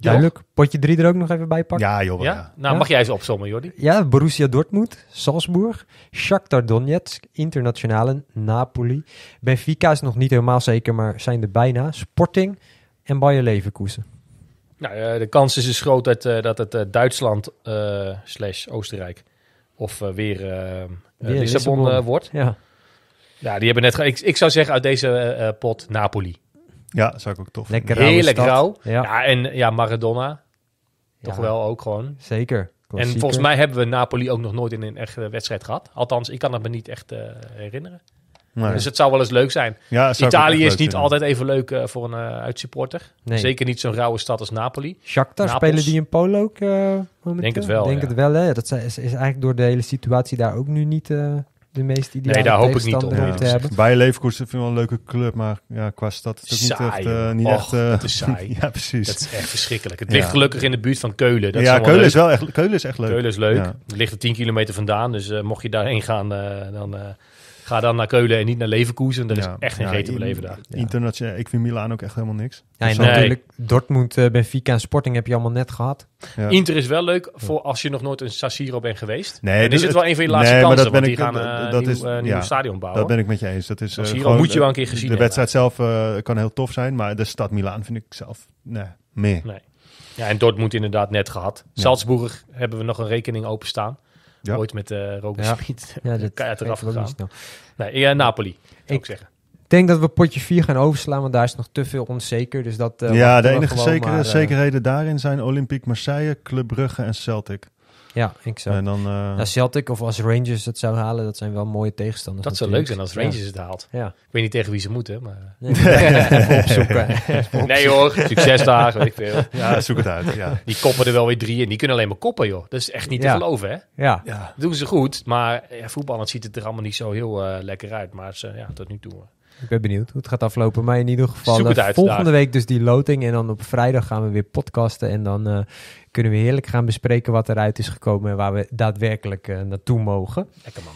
Duidelijk. Potje 3 er ook nog even bij pakken. Ja, joh. Nou, mag jij eens opzommen, Jordi? Ja, Borussia Dortmund, Salzburg, Shakhtar Donetsk, Internationale, Napoli. Benfica is nog niet helemaal zeker, maar zijn er bijna. Sporting en Bayer Leverkusen.
Nou, de kans is dus groot dat, dat het Duitsland slash Oostenrijk of eh, weer, eh, eh, weer, Lissabon, wordt. Ja. ja, die hebben net... Ik, ik zou zeggen uit deze pot Napoli. Ja, zou ik ook tof Lekker Heerlijk rauw. Ja. en ja, Maradona. Toch wel ook gewoon.
Zeker. En volgens mij
hebben we Napoli ook nog nooit in een echte wedstrijd gehad. Althans, ik kan het me niet echt herinneren. Dus het zou wel eens leuk zijn. Italië is niet altijd even leuk eh, voor een eh, uitsupporter. Zeker niet zo'n rauwe stad als Napoli. Shakhtar, spelen die
in polo? ook uh, Denk het wel. Denk het wel, hè. Dat is, is, eigenlijk door de hele situatie daar ook nu niet de meest ideale Nee, daar hoop ik niet op ja. te
Bij Leverkusen vind ik wel een
leuke club, maar
ja, qua stad is het niet echt... Uh, is saai. ja, precies. Dat is echt verschrikkelijk. Het ligt gelukkig in de
buurt van Keulen. Dat ja, is Keulen leuk. is wel echt, Keulen is echt leuk. Keulen is leuk. Het ligt er 10 kilometer vandaan, dus mocht je daarheen gaan, dan Ga dan naar Keulen en niet naar Leverkusen. Er is echt geen ja, reet te beleven daar.
Internationaal, ik vind Milaan ook echt helemaal niks.
Ja, en nee.
Dortmund, eh, Benfica en Sporting heb je allemaal net gehad. Inter
is wel leuk voor als je nog nooit een Sassiro bent geweest. Nee, is het wel een van je laatste kansen, dat ben ik, die gaan dat eh, is, uh, nieuw stadion bouwen. Dat ben ik met je eens. Dat is, gewoon, moet je wel een keer gezien De
wedstrijd zelf kan heel tof zijn, maar de stad Milaan
vind ik zelf nee, meer. Nee. Ja, en Dortmund inderdaad net gehad. Salzburg hebben we nog een rekening openstaan. Ja. Ooit met de eh, Robin ja. Ja, dat kan eraf Nee, eh, Napoli, zou ik, zeggen.
Ik denk dat we potje 4 gaan overslaan, want daar is nog te veel onzeker. Dus dat, eh, ja, de enige zekerheden daarin zijn Olympique Marseille, Club Brugge en Celtic. Ja, exact. En dan, Als eh, nou, Celtic of als Rangers het zou halen, dat zijn wel mooie tegenstanders. Dat zou leuk zijn als Rangers het haalt. Ja. Ik weet niet tegen wie ze moeten, maar... Nee, opzoeken. nee hoor, succes daar, weet ik veel. Ja, zoek het uit, ja. Die koppen er wel weer drie en
die kunnen alleen maar koppen, joh. Dat is echt niet te geloven, hè? Ja. Dat doen ze goed, maar ja, voetballend ziet het er allemaal niet zo heel eh, lekker uit. Maar ze, ja, tot nu toe... Eh,
ik ben benieuwd hoe het gaat aflopen. Maar in ieder geval eh, volgende week dus die loting. En dan op vrijdag gaan we weer podcasten. En dan eh, kunnen we heerlijk gaan bespreken wat eruit is gekomen. En waar we daadwerkelijk eh, naartoe mogen. Lekker man.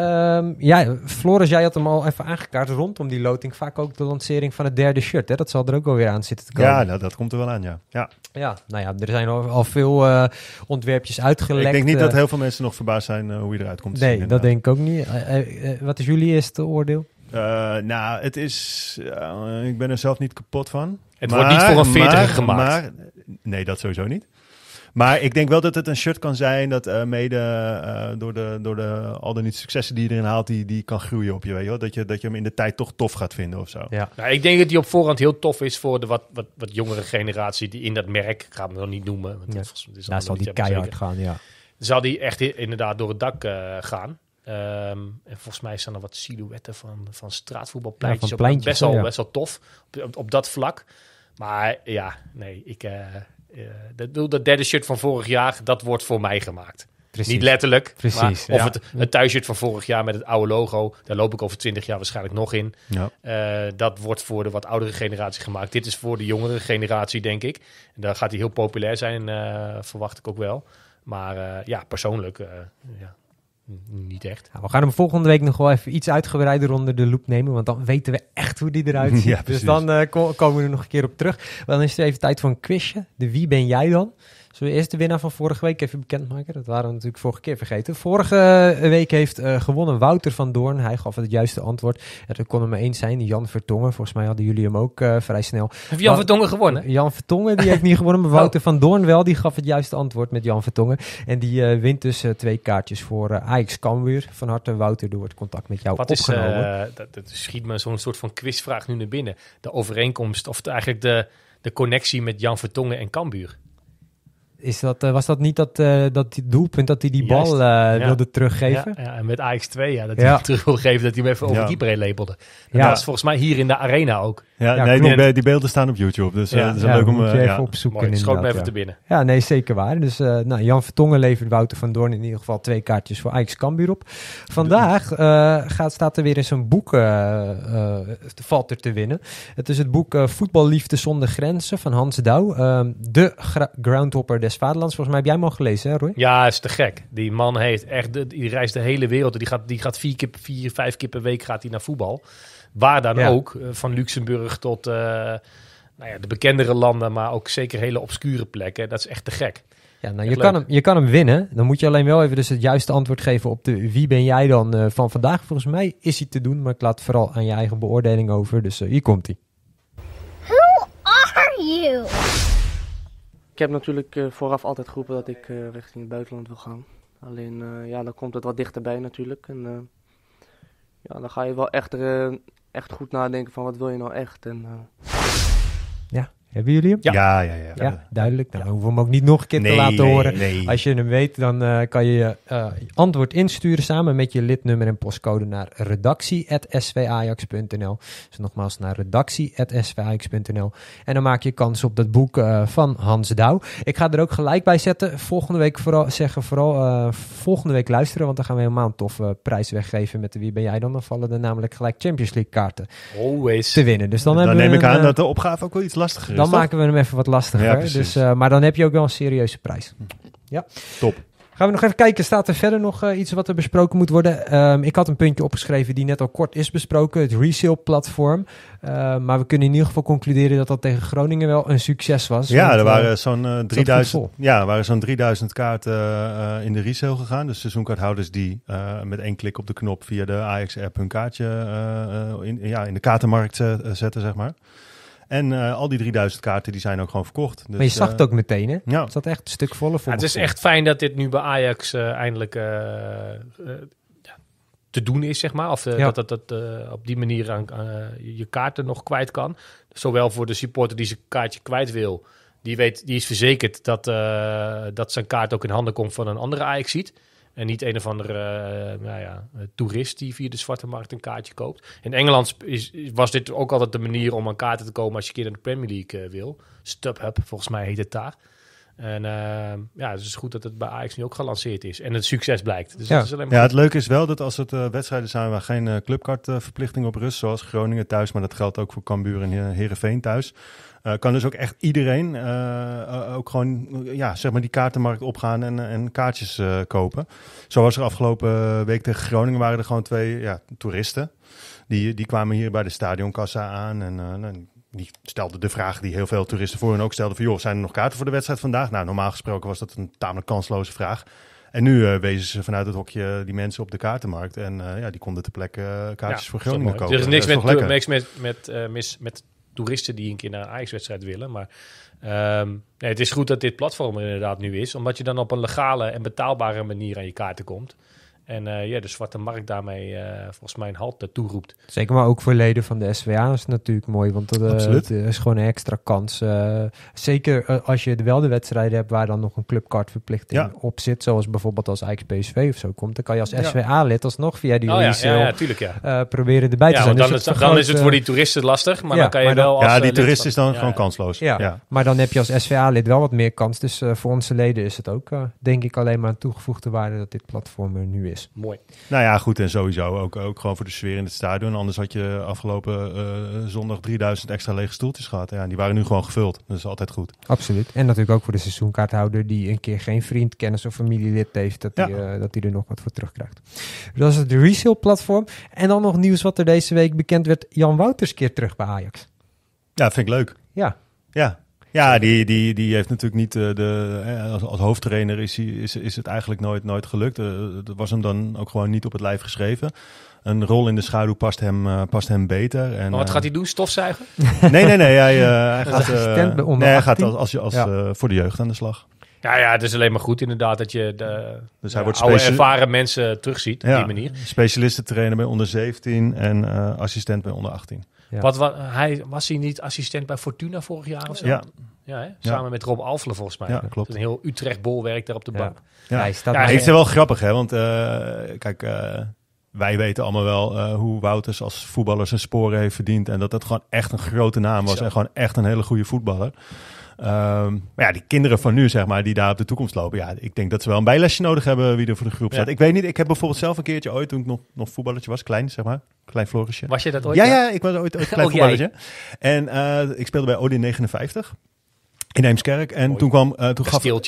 Ehm, ja, Floris, jij had hem al even aangekaart rondom die loting. Vaak ook de lancering van het derde shirt. Hè? Dat zal er ook wel weer aan zitten te komen. Ja, nou, dat komt er wel aan, ja. ja. Ja, nou ja, er zijn al, veel ontwerpjes
uitgelekt. Ik denk niet dat heel veel mensen nog verbaasd zijn hoe je eruit komt. Nee, zien, dat denk
ik ook niet. wat is jullie eerste oordeel?
Eh, nou, het is. Eh, ik ben er zelf niet kapot van. Het wordt niet voor een veertiger gemaakt. Maar, nee, dat sowieso niet. Maar ik denk wel dat het een shirt kan zijn dat eh, mede door, de, door de, al dan niet successen die je erin haalt, die, die kan groeien op je. Weet Dat je dat je hem in de tijd toch tof gaat vinden of zo. Ja.
Nou, ik denk dat die op voorhand heel tof is voor de wat, wat, wat jongere generatie die in dat merk, ik ga hem nog niet noemen. Want ja. dat, is, dat is nou, zal die keihard gaan, ja. Zal die echt inderdaad door het dak gaan. Ehm, en volgens mij staan er wat silhouetten van, van straatvoetbalpleintjes. best, wel, best wel tof op, op, dat vlak. Maar ja, nee, ik, uh, uh, dat, derde shirt van vorig jaar, dat wordt voor mij gemaakt. Precies. Niet letterlijk. Precies, maar of ja. het, het thuisshirt van vorig jaar met het oude logo. Daar loop ik over twintig jaar waarschijnlijk nog in. Ja. Eh, dat wordt voor de wat oudere generatie gemaakt. Dit is voor de jongere generatie, denk ik. En daar gaat hij heel populair zijn, verwacht ik ook wel. Maar ja, persoonlijk ja, niet echt. Nou, we gaan hem
volgende week nog wel even iets uitgebreider onder de loep nemen. Want dan weten we echt hoe die eruit ziet. dus dan eh, komen we er nog een keer op terug. Dan is er even tijd voor een quizje. De Wie ben jij dan? Zo we eerst de winnaar van vorige week even bekendmaken? Dat waren we natuurlijk vorige keer vergeten. Vorige eh, week heeft eh, gewonnen Wouter van Doorn. Hij gaf het juiste antwoord. Er dat kon één eens zijn. Jan Vertongen, volgens mij hadden jullie hem ook eh, vrij snel. Heeft Jan Vertongen gewonnen? Jan Vertongen, die heeft niet gewonnen. Maar oh. Wouter van Doorn wel, die gaf het juiste antwoord met Jan Vertongen. En die wint dus twee kaartjes voor Ajax Cambuur. Van harte Wouter, door het contact met jou Wat opgenomen.
Is, dat, dat schiet me zo'n soort van quizvraag nu naar binnen. De overeenkomst, of eigenlijk de, de connectie met Jan Vertongen en Cambuur.
Is dat, eh, was dat niet dat, eh, dat doelpunt dat hij die bal eh, wilde teruggeven? Ja, ja,
en met AX2, ja, dat hij terug wilde geven, dat hij hem even over die breed labelde. ja. Dat is volgens mij hier in de arena ook. Ja, nee,
die, beelden staan op YouTube, dus dat is leuk om... je even opzoeken Mooi, even te binnen. Ja, nee, zeker waar. Dus nou, Jan Vertongen levert Wouter van Doorn in ieder geval twee kaartjes voor Ajax Cambuur op. Vandaag gaat, staat er weer in zijn boek, uh, valt er te winnen. Het is het boek Voetballiefde zonder grenzen van Hans Douw. Ehm, de groundhopper des Vaderlands. Volgens mij heb jij hem al gelezen, hè Roy?
Ja, is te gek. Die man heeft echt, die reist de hele wereld. Die gaat, die gaat vier, keer, vier, vijf keer per week gaat hij naar voetbal. Waar dan ook. Eh, van Luxemburg tot eh, nou ja, de bekendere landen, maar ook zeker hele obscure plekken. Dat is echt te gek. Ja, nou, je, kan hem,
je kan hem winnen. Dan moet je alleen wel even dus het juiste antwoord geven op de wie ben jij dan eh, van vandaag. Volgens mij is hij te doen, maar ik laat vooral aan je eigen beoordeling over. Dus hier komt hij. are you? Ik heb natuurlijk eh, vooraf altijd geroepen dat ik eh, richting het buitenland wil gaan. Alleen eh, ja, dan komt het wat dichterbij natuurlijk. En ja, dan ga je wel echt, echt goed nadenken van wat wil je nou echt. En, hebben jullie hem? Ja, ja, ja. ja. duidelijk. Dan hoeven we hem ook niet nog een keer te laten horen. Als je hem weet, dan eh, kan je eh, je antwoord insturen samen met je lidnummer en postcode naar redactie.svajax.nl. Dus nogmaals naar redactie.svajax.nl. En dan maak je kans op dat boek eh, van Hans Douw. Ik ga er ook gelijk bij zetten. Volgende week vooral zeggen, vooral volgende week luisteren, want dan gaan we helemaal een toffe prijs weggeven met de Wie ben jij dan? Dan vallen er namelijk gelijk Champions League kaarten Always. te winnen. Dus dan, dan, dan neem ik aan dat de opgave ook wel iets lastiger is dan maken we hem even wat lastiger. Ja, dus, eh, maar dan heb je ook wel een serieuze prijs. Hm. Ja. Top. Gaan we nog even kijken, staat er verder nog eh, iets wat er besproken moet worden? Ehm, ik had een puntje opgeschreven die net al kort is besproken, het resale-platform. Ehm, maar we kunnen in ieder geval concluderen dat dat tegen Groningen wel een succes was. Ja, eh, er waren zo'n 3000,
ja, waren zo'n 3000 kaarten in de resale gegaan. Dus seizoenkaarthouders die met één klik op de knop via de Ajax-app hun kaartje in, ja, in de kaartenmarkt zetten, zeg maar. En eh, al die 3000 kaarten die zijn ook gewoon verkocht. Dus, maar je zag het eh, ook meteen, hè? Ja. Het zat echt een stuk voller voor. het is echt
fijn dat dit nu bij Ajax eh, eindelijk te doen is, zeg maar. Of dat dat, dat op die manier aan, je kaarten nog kwijt kan. Zowel voor de supporter die zijn kaartje kwijt wil. Die, weet, die is verzekerd dat, dat zijn kaart ook in handen komt van een andere Ajax ziet. En niet een of andere eh, nou ja, toerist die via de zwarte markt een kaartje koopt. In Engeland is, was dit ook altijd de manier om aan kaarten te komen als je een keer naar de Premier League eh, wil. StubHub, volgens mij heet het daar. En eh, ja, dus het is goed dat het bij Ajax nu ook gelanceerd is. En het succes blijkt. Dus ja. is alleen maar... ja, het leuke
is wel dat als het wedstrijden zijn waar geen uh, clubkartverplichting op rust, zoals Groningen thuis, maar dat geldt ook voor Cambuur en Herenveen thuis, eh, kan dus ook echt iedereen eh, eh, ook gewoon ja, zeg maar die kaartenmarkt opgaan en, en kaartjes kopen. Zo was er afgelopen week tegen Groningen waren er gewoon twee ja, toeristen. Die, die kwamen hier bij de stadionkassa aan en nou, die stelden de vraag die heel veel toeristen voor hen ook stelden: van joh, zijn er nog kaarten voor de wedstrijd vandaag? Nou, normaal gesproken was dat een tamelijk kansloze vraag. En nu wezen ze vanuit het hokje die mensen op de kaartenmarkt. En ja, die konden ter plekke kaartjes voor Groningen kopen. Er is niks met,
niks met, mis, met toeristen die een keer naar een Ajax-wedstrijd willen. Maar ehm, nee, het is goed dat dit platform er inderdaad nu is. Omdat je dan op een legale en betaalbare manier aan je kaarten komt. En eh, ja, de zwarte markt daarmee uh, volgens mij een halt eh,
toeroept. Zeker, maar ook voor leden van de SWA is natuurlijk mooi. Want dat is gewoon een extra kans. zeker als je wel de wedstrijden hebt waar dan nog een clubkaartverplichting op zit. Zoals bijvoorbeeld als Ajax PSV of zo komt. Dan kan je als SWA-lid alsnog via die oh, proberen erbij te zijn. Dus dan, dan, is het voor die toeristen lastig. Maar dan kan je wel als Ja, die toerist is dan gewoon kansloos. Ja. Maar dan heb je als SWA-lid wel wat meer kans. Dus voor onze leden is het ook denk ik alleen maar een toegevoegde waarde dat dit platform er nu is. Dus, mooi.
Nou ja, goed. En sowieso ook, ook gewoon voor de sfeer in het stadion. Anders had je afgelopen eh, zondag 3000 extra lege stoeltjes gehad. Ja, die waren
nu gewoon gevuld. Dat is altijd goed. Absoluut. En natuurlijk ook voor de seizoenkaarthouder die een keer geen vriend, kennis of familielid heeft. Dat hij eh, dat uh, er nog wat voor terugkrijgt. Dat is het resale platform. En dan nog nieuws wat er deze week bekend werd. Jan Wouters keer terug bij Ajax. Ja, vind ik leuk. Ja. Ja,
ja, die, die, die heeft natuurlijk niet eh, de. Eh, als, als hoofdtrainer is, hij, is, is het eigenlijk nooit, nooit gelukt. Uh, eh, dat was hem dan ook gewoon niet op het lijf geschreven. Een rol in de schaduw past hem, past hem beter. En, maar wat gaat hij doen? Stofzuigen? nee, nee, nee. Hij, hij gaat, nee, hij gaat als, als, voor de jeugd aan de slag.
Ja, ja, het is alleen maar goed inderdaad dat je de, dus hij wordt oude ervaren mensen terugziet op die manier.
Specialisten trainen bij onder 17 en assistent bij onder 18. Wat,
hij, was hij niet assistent bij Fortuna vorig jaar of zo? Ja. hè? Samen met Rob Alfelen volgens mij. Ja, klopt. Een heel Utrecht-bolwerk daar op de bank. Ja, hij staat ja, wel
grappig hè, want eh, kijk... Eh, wij weten allemaal wel eh, hoe Wouters als voetballer zijn sporen heeft verdiend. En dat dat gewoon echt een grote naam was. En gewoon echt een hele goede voetballer. Ehm, maar ja, die kinderen van nu, zeg maar, die daar op de toekomst lopen. Ja, ik denk dat ze wel een bijlesje nodig hebben wie er voor de groep staat. Ik weet niet, ik heb bijvoorbeeld zelf een keertje ooit, toen ik nog, nog voetballertje was, klein, zeg maar. Klein Florisje. Was je dat ooit? Ja, ja, ik was ooit, ooit klein oh, voetballertje. En eh, ik speelde bij Odin 59. In Eemskerk. En toen kwam... Uh, toen gaf, ja,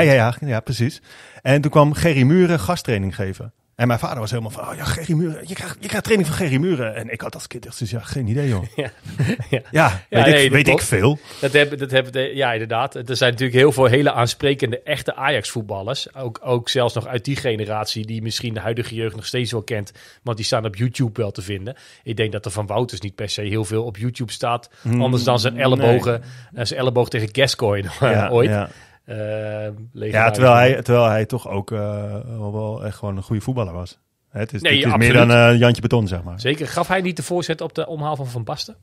ja, ja, ja, precies. En toen kwam Gerry Muren gasttraining geven. En mijn vader was helemaal van, oh ja, Gerry Muren, je krijgt, je krijgt training van Gerry Muren. En ik had als kind echt dus ja, geen idee joh. Ja, ja. weet, ik, veel.
Dat hebben, dat hebben, ja, inderdaad. Er zijn natuurlijk heel veel hele aansprekende echte Ajax-voetballers. Ook, ook zelfs nog uit die generatie die misschien de huidige jeugd nog steeds wel kent. Want die staan op YouTube wel te vinden. Ik denk dat er van Wouters niet per se heel veel op YouTube staat. Hmm, anders dan zijn ellebogen, eh, zijn elleboog tegen Gascoigne ooit. Eh, ja, terwijl hij, terwijl
hij toch ook eh, wel echt gewoon een goede voetballer was. Het is, nee, het is meer dan eh, Jantje Beton, zeg maar.
Zeker. Gaf hij niet de voorzet op de omhaal van Van Basten?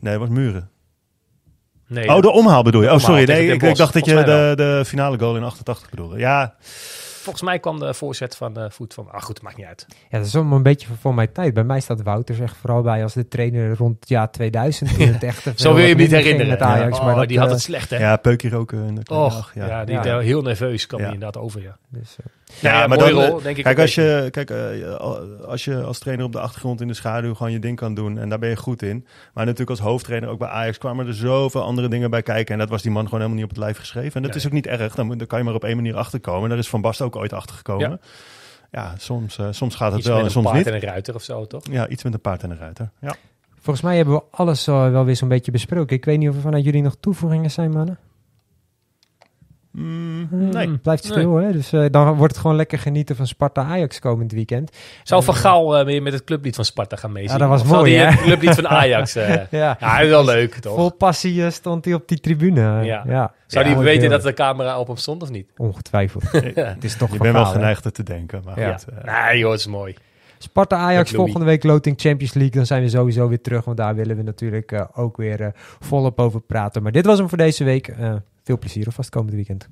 Nee, het was Muren. Nee, oh, de omhaal bedoel je? Oh, sorry. Nee, ik, ik, dacht dat je de,
de finale goal in 88 bedoelde. Ja,
volgens mij kwam de voorzet van uh, voet van. Ah, goed, maakt niet uit.
Ja, dat is allemaal een beetje voor, mijn tijd. Bij mij staat Wouter zeg. vooral bij als de trainer rond het jaar 2000. in het echte. Zo wil je niet herinneren. Met Ajax, maar oh, die had eh, het slecht, hè? Ja, peukje roken. Eh, in de ja.
ja, die heel nerveus kwam hij inderdaad over, ja. Dus, ja, maar dan, denk ik. Kijk, als
je, kijk eh, als je als trainer op de achtergrond in de schaduw gewoon je ding kan doen en daar ben je goed in. Maar natuurlijk als hoofdtrainer ook bij Ajax kwamen er zoveel andere dingen bij kijken. En dat was die man gewoon helemaal niet op het lijf geschreven. En dat is ook niet erg, dan, kan je maar op één manier achterkomen. daar is Van Basten ook ooit achtergekomen. Ja. Ja, soms, eh, soms gaat het wel en soms niet. Iets met een paard en een ruiter of zo, toch? Ja, iets met een paard en een ruiter,
ja. Volgens mij hebben we alles eh, wel weer zo'n beetje besproken. Ik weet niet of er vanuit jullie nog toevoegingen zijn, mannen. Mm, nee. blijft stil, nee. hè? Dus eh, dan wordt het gewoon lekker genieten van Sparta-Ajax komend weekend. Zou eh, Van
Gaal eh, weer met het clublied van Sparta gaan meezingen? Ja, dat was mooi, clublied van Ajax. Uh, ja. ja, wel leuk, toch? Vol
passie stond hij op die tribune. Ja. Zou hij weten dat
de camera op hem stond of niet? Ongetwijfeld. het is toch Je wel geneigd er te denken, maar nee, joh, het is mooi. Sparta Ajax volgende
week loting Champions League. Dan zijn we sowieso weer terug. Want daar willen we natuurlijk ook weer volop over praten. Maar dit was hem voor deze week. Veel plezier alvast komende weekend.